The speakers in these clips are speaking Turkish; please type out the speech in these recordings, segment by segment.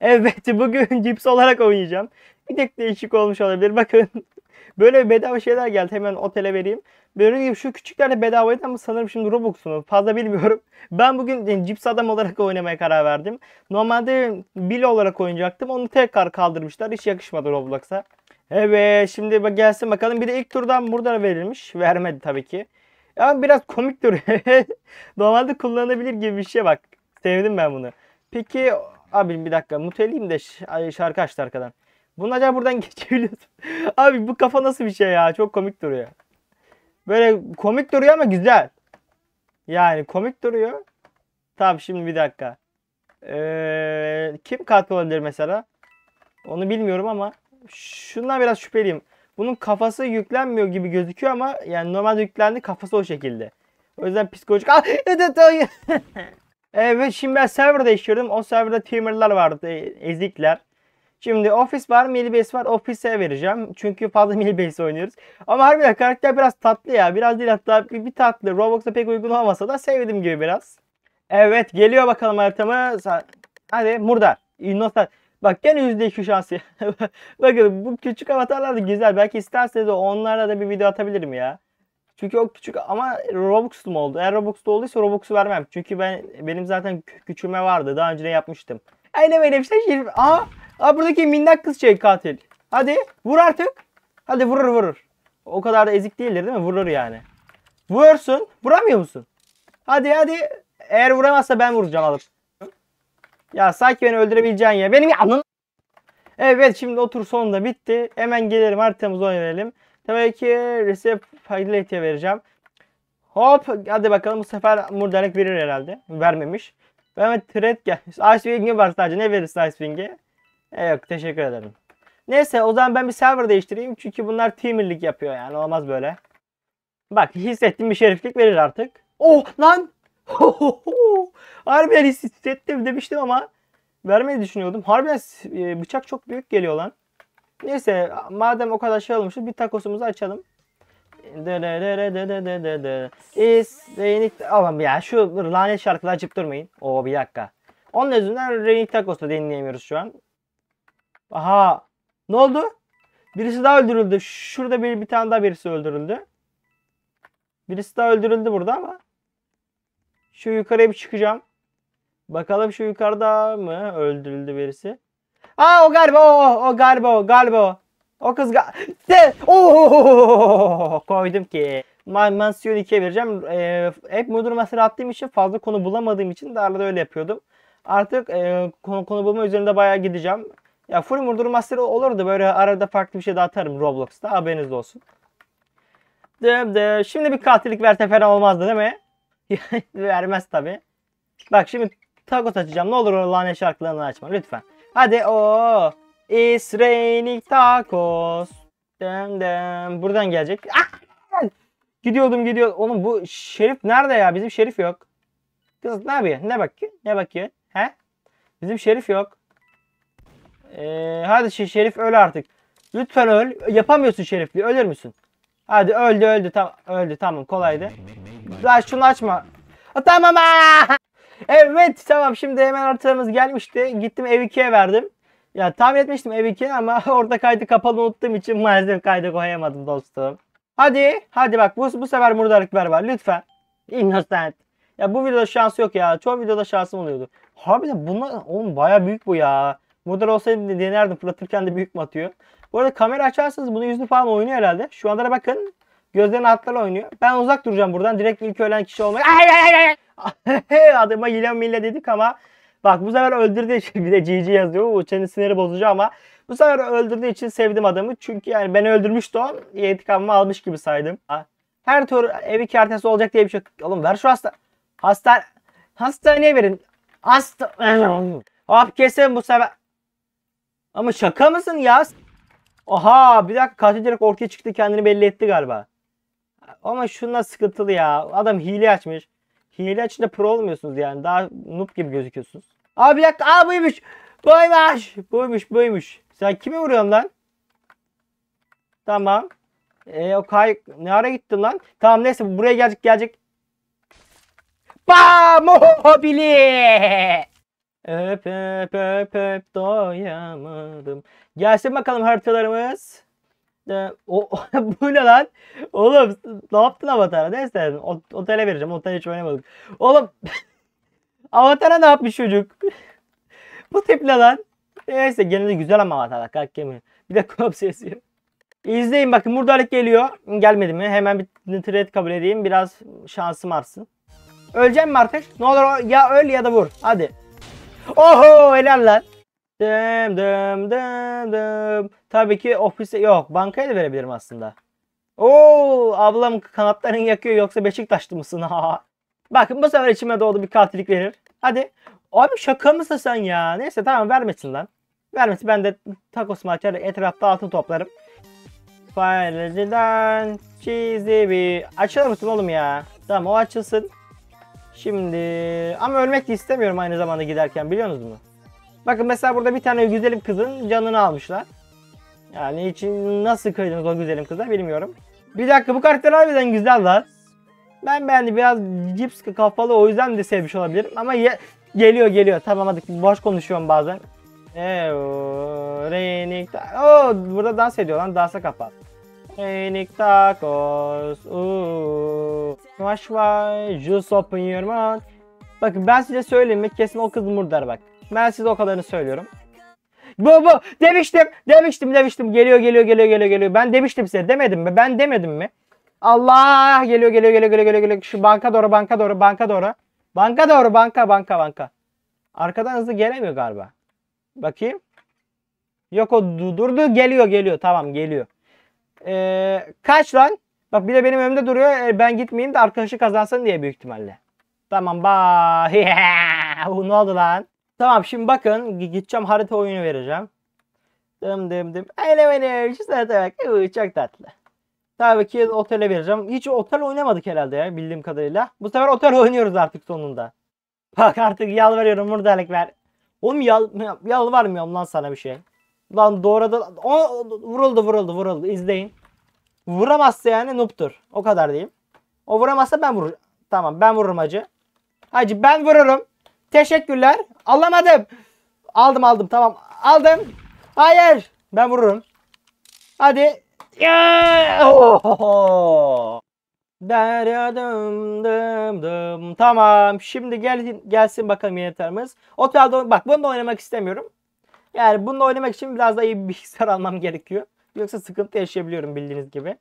Evet bugün cips olarak oynayacağım. Bir tek değişik olmuş olabilir. Bakın böyle bedava şeyler geldi. Hemen otele vereyim. Böyle gibi şu küçükler de bedavaydı ama sanırım şimdi Robux mu? Fazla bilmiyorum. Ben bugün yani, cips adam olarak oynamaya karar verdim. Normalde Bill olarak oynayacaktım. Onu tekrar kaldırmışlar. Hiç yakışmadı Roblox'a. Evet şimdi gelsin bakalım. Bir de ilk turdan burada verilmiş. Vermedi tabii ki. Ama biraz komik duruyor. Normalde kullanılabilir gibi bir şey bak. Sevdim ben bunu. Peki Abi bir dakika muteliyim de şarkı açtı arkadan. Bunu acaba buradan geçebiliyorsun. Abi bu kafa nasıl bir şey ya? Çok komik duruyor. Böyle komik duruyor ama güzel. Yani komik duruyor. Tamam şimdi bir dakika. Ee, kim katil olabilir mesela? Onu bilmiyorum ama şundan biraz şüpheliyim. Bunun kafası yüklenmiyor gibi gözüküyor ama yani normalde yüklendi kafası o şekilde. O yüzden psikolojik... Ah! Evet şimdi ben server işliyordum O serverda teamer'lar vardı. E, ezikler. Şimdi ofis var, milbase var. Ofise vereceğim. Çünkü fazla milbase oynuyoruz. Ama harbiden karakter biraz tatlı ya. Biraz değil hatta bir tatlı. Roblox'a pek uygun olmasa da sevdim gibi biraz. Evet geliyor bakalım haritamız. Hadi murdar. Innostar. Bak gene %2 şans ya. Bakın bu küçük avatarlar da güzel. Belki isterseniz onlarla da bir video atabilirim ya. Çünkü o küçük ama Robux'lu mu oldu? Eğer Robux'lu olduysa Robux'u vermem. Çünkü ben benim zaten küçülme vardı. Daha önce yapmıştım. Aynı böyle bir şey. Aa, aa buradaki minnak kız şey katil. Hadi vur artık. Hadi vurur vurur. O kadar da ezik değildir değil mi? Vurur yani. Vursun. Vuramıyor musun? Hadi hadi. Eğer vuramazsa ben vuracağım alıp. Ya sanki beni öldürebileceğin ya. Benim ya. Evet şimdi otur sonunda bitti. Hemen gelirim. haritamızı oynayalım. Tabii ki receive Pagletti'ye vereceğim. Hop hadi bakalım bu sefer Murderek verir herhalde. Vermemiş. Ve Threat gel. Icewing'i var sadece. Ne verir Icewing'i? E yok teşekkür ederim. Neyse o zaman ben bir server değiştireyim. Çünkü bunlar teamirlik yapıyor yani. Olmaz böyle. Bak hissettim bir şeriflik verir artık. Oh lan! Harbiden hissettim demiştim ama vermeyi düşünüyordum. Harbiden e, bıçak çok büyük geliyor lan. Neyse madem o kadar şey olmuştu bir takosumuzu açalım. Is İsteyinik alalım ya şu lanet şarkılar açıp durmayın. O bir dakika. Onun yüzünden Raining Tacos'u dinleyemiyoruz şu an. Aha. Ne oldu? Birisi daha öldürüldü. Şurada bir, bir tane daha birisi öldürüldü. Birisi daha öldürüldü burada ama. Şu yukarıya bir çıkacağım. Bakalım şu yukarıda mı öldürüldü birisi. Aa o galiba o o galiba o galiba o. O kız ga Ooo koydum ki. Mansiyon ikiye vereceğim. E, hep modurması attığım için fazla konu bulamadığım için de öyle yapıyordum. Artık e, konu, konu bulma üzerinde bayağı gideceğim. Ya full murder master olur da böyle arada farklı bir şey de atarım Roblox'ta haberiniz olsun. Dım dım. Şimdi bir katillik verse fena olmazdı değil mi? Vermez tabi. Bak şimdi takot açacağım. Ne olur o lanet şarkılarını açma lütfen. Hadi o. İsrailik tacos. Dem dem. Buradan gelecek. Ah! Gidiyordum gidiyor. Oğlum bu Şerif nerede ya? Bizim Şerif yok. Kız ne yapıyor? Ne bakıyor? Ne bakıyor? He? Bizim Şerif yok. Ee, hadi Şerif öl artık. Lütfen öl. Yapamıyorsun Şerifli. Ölür müsün? Hadi öldü öldü. Tam öldü tamam kolaydı. Daha şunu açma. Tamam. Aa! Ah! Evet tamam şimdi hemen artılarımız gelmişti. Gittim ev 2'ye verdim. Ya tahmin etmiştim ev 2'ye ama orada kaydı kapalı unuttuğum için maalesef kaydı koyamadım dostum. Hadi hadi bak bu, bu sefer murdarlık ver var lütfen. Innocent. Ya bu videoda şansı yok ya. Çoğu videoda şansım oluyordu. de bunlar oğlum baya büyük bu ya. Model olsaydı denerdim fırlatırken de büyük mü atıyor. Bu arada kamera açarsanız bunu yüzünü falan oynuyor herhalde. Şu anlara bakın. Gözlerin altları oynuyor. Ben uzak duracağım buradan. Direkt ilk ölen kişi olmaya. Ay ay ay ay. Adıma Yila Mila dedik ama bak bu sefer öldürdüğü için bir de GG yazıyor. O senin siniri bozucu ama bu sefer öldürdüğü için sevdim adamı. Çünkü yani beni öldürmüştü o. İntikamımı almış gibi saydım. Her tür evi kertesi olacak diye bir şey. Oğlum ver şu hasta. Hasta hastaneye verin. Hasta. Hop kesin bu sefer. Ama şaka mısın ya? Oha bir dakika katil direkt ortaya çıktı kendini belli etti galiba. Ama şunlar sıkıntılı ya. Adam hile açmış. Hile açınca pro olmuyorsunuz yani. Daha noob gibi gözüküyorsunuz. Abi bir dakika. Aa buymuş. Buymuş. Buymuş buymuş. Sen kimi vuruyorsun lan? Tamam. E o kay... Ne ara gittin lan? Tamam neyse buraya gelecek gelecek. Bam! Mobili! Öp öp öp öp doyamadım. Gelsin bakalım haritalarımız. De, o, bu ne lan? Oğlum ne yaptın Avatar'a? Neyse otele vereceğim. Otel hiç oynamadık. Oğlum Avatar'a ne yapmış çocuk? bu tip ne lan? Neyse gene güzel ama Avatar'a. Kalk gemi. Bir de kop sesi. İzleyin bakın murdarlık geliyor. Gelmedi mi? Hemen bir trade kabul edeyim. Biraz şansım artsın. Öleceğim mi artık? Ne olur ya öl ya da vur. Hadi. Oho helal lan. Dım dım dım dım. Tabii ki ofise yok. Bankaya da verebilirim aslında. Oo ablam kanatların yakıyor yoksa Beşiktaşlı mısın? Bakın bu sefer içime doğdu bir katilik verir. Hadi. Abi şaka mısın sen ya? Neyse tamam vermesin lan. Vermesin ben de takosuma açar etrafta altın toplarım. Failciden cheesy bir. Açılır mısın oğlum ya? Tamam o açılsın. Şimdi ama ölmek de istemiyorum aynı zamanda giderken biliyorsunuz mu? Bakın mesela burada bir tane güzelim kızın canını almışlar. Yani için nasıl kıydınız o güzelim kıza bilmiyorum. Bir dakika bu karakter harbiden güzel lan. Ben beğendim biraz cips kafalı o yüzden de sevmiş olabilirim. Ama ye geliyor geliyor tamam hadi boş konuşuyorum bazen. Eee renik o burada dans ediyor lan dansa kapat. Renik tacos. Uuu. Vaş vaş. Just open your mouth. Bakın ben size söyleyeyim kesin o kız murdar bak. Ben size o kadarını söylüyorum. Bu bu demiştim demiştim demiştim geliyor geliyor geliyor geliyor geliyor. Ben demiştim size demedim mi? Ben demedim mi? Allah geliyor geliyor geliyor geliyor geliyor geliyor. Şu banka doğru banka doğru banka doğru. Banka doğru banka banka banka. Arkadan hızlı gelemiyor galiba. Bakayım. Yok o durdu geliyor geliyor tamam geliyor. Ee, kaç lan? Bak bir de benim önümde duruyor. E, ben gitmeyeyim de arkadaşı kazansın diye büyük ihtimalle. Tamam bye. ne oldu lan? Tamam şimdi bakın gideceğim harita oyunu vereceğim. Dım dım dım. Öyle benim. Şu saate bak. çok tatlı. Tabii ki otele vereceğim. Hiç otel oynamadık herhalde ya bildiğim kadarıyla. Bu sefer otel oynuyoruz artık sonunda. Bak artık yalvarıyorum buradalık ver. Oğlum yal, yalvarmıyorum lan sana bir şey. Lan doğradı. O, vuruldu vuruldu vuruldu. izleyin. Vuramazsa yani noob'tur. O kadar diyeyim. O vuramazsa ben vururum. Tamam ben vururum hacı. Hacı ben vururum. Teşekkürler. Alamadım. Aldım aldım tamam. Aldım. Hayır. Ben vururum. Hadi. Oh. Derya dım dım dım. Tamam. Şimdi gel, gelsin bakalım yöneterimiz. Otelde bak bunu da oynamak istemiyorum. Yani bunu da oynamak için biraz daha iyi bir bilgisayar almam gerekiyor. Yoksa sıkıntı yaşayabiliyorum bildiğiniz gibi.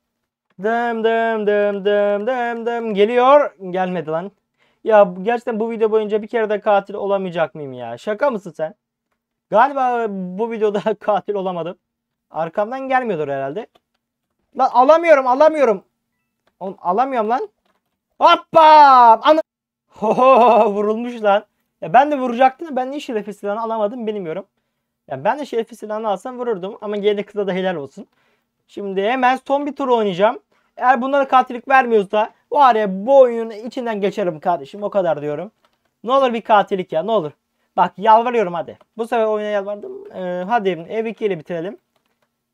Dım dım dım dım dım dım. Geliyor. Gelmedi lan. Ya gerçekten bu video boyunca bir kere de katil olamayacak mıyım ya? Şaka mısın sen? Galiba e, bu videoda katil olamadım. Arkamdan gelmiyordur herhalde. Lan alamıyorum alamıyorum. Oğlum alamıyorum lan. Hoppa! Ana Ho vurulmuş lan. Ya ben de vuracaktım ben niye şerefi silahını alamadım bilmiyorum. Ya ben de şerefi silahını alsam vururdum ama gene kıza da helal olsun. Şimdi hemen son bir tur oynayacağım. Eğer bunlara katilik vermiyorsa Var ya bu oyunun içinden geçerim kardeşim o kadar diyorum. Ne olur bir katilik ya ne olur. Bak yalvarıyorum hadi. Bu sefer oyuna yalvardım. Ee, hadi ev 2 ile bitirelim.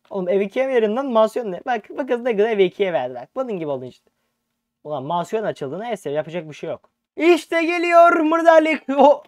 Oğlum ev 2'ye verinden mansiyon ne? Bak bu kız ne kadar ev 2'ye verdi bak. Bunun gibi oldu işte. Ulan mansiyon açıldı neyse yapacak bir şey yok. İşte geliyor mırdalık. O oh!